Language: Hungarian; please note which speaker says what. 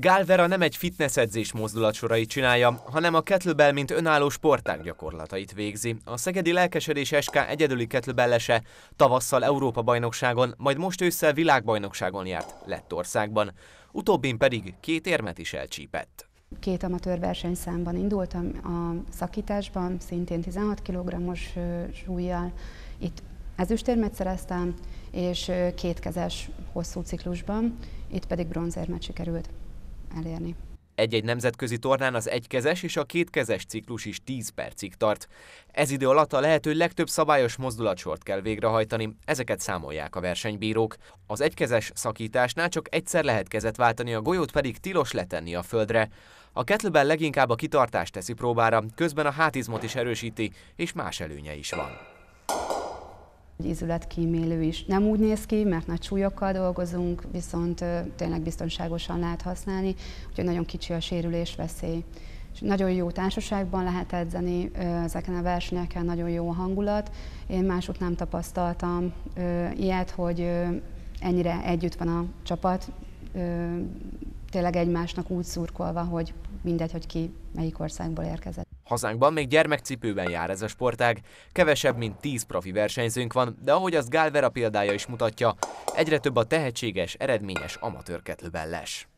Speaker 1: Galvera nem egy fitness edzés mozdulatsorait csinálja, hanem a kettlebell mint önálló sportág gyakorlatait végzi. A Szegedi Lelkesedés SK egyedüli kettlebellese tavasszal Európa-bajnokságon, majd most ősszel világbajnokságon járt Lettországban. Utóbbin pedig két érmet is elcsípett.
Speaker 2: Két amatőr versenyszámban indultam, a szakításban szintén 16 kg-os súlyjal. Itt ezüstérmet szereztem, és kétkezes hosszú ciklusban, itt pedig bronzérmet sikerült elérni.
Speaker 1: Egy-egy nemzetközi tornán az egykezes és a kétkezes ciklus is 10 percig tart. Ez idő alatt a lehető legtöbb szabályos mozdulatsort kell végrehajtani, ezeket számolják a versenybírók. Az egykezes szakításnál csak egyszer lehet kezet váltani, a golyót pedig tilos letenni a földre. A kettlebell leginkább a kitartást teszi próbára, közben a hátizmot is erősíti, és más előnye is van
Speaker 2: ízületkímélő is. Nem úgy néz ki, mert nagy súlyokkal dolgozunk, viszont tényleg biztonságosan lehet használni, úgyhogy nagyon kicsi a sérülés veszély. És nagyon jó társaságban lehet edzeni ezeken a versenyeken, nagyon jó a hangulat. Én másút nem tapasztaltam ilyet, hogy ennyire együtt van a csapat, tényleg egymásnak úgy szurkolva, hogy mindegy, hogy ki melyik országból érkezett.
Speaker 1: Hazánkban még gyermekcipőben jár ez a sportág, kevesebb mint 10 profi versenyzőnk van, de ahogy az Gálvera példája is mutatja, egyre több a tehetséges, eredményes amatőrketlőben ketlőbelles.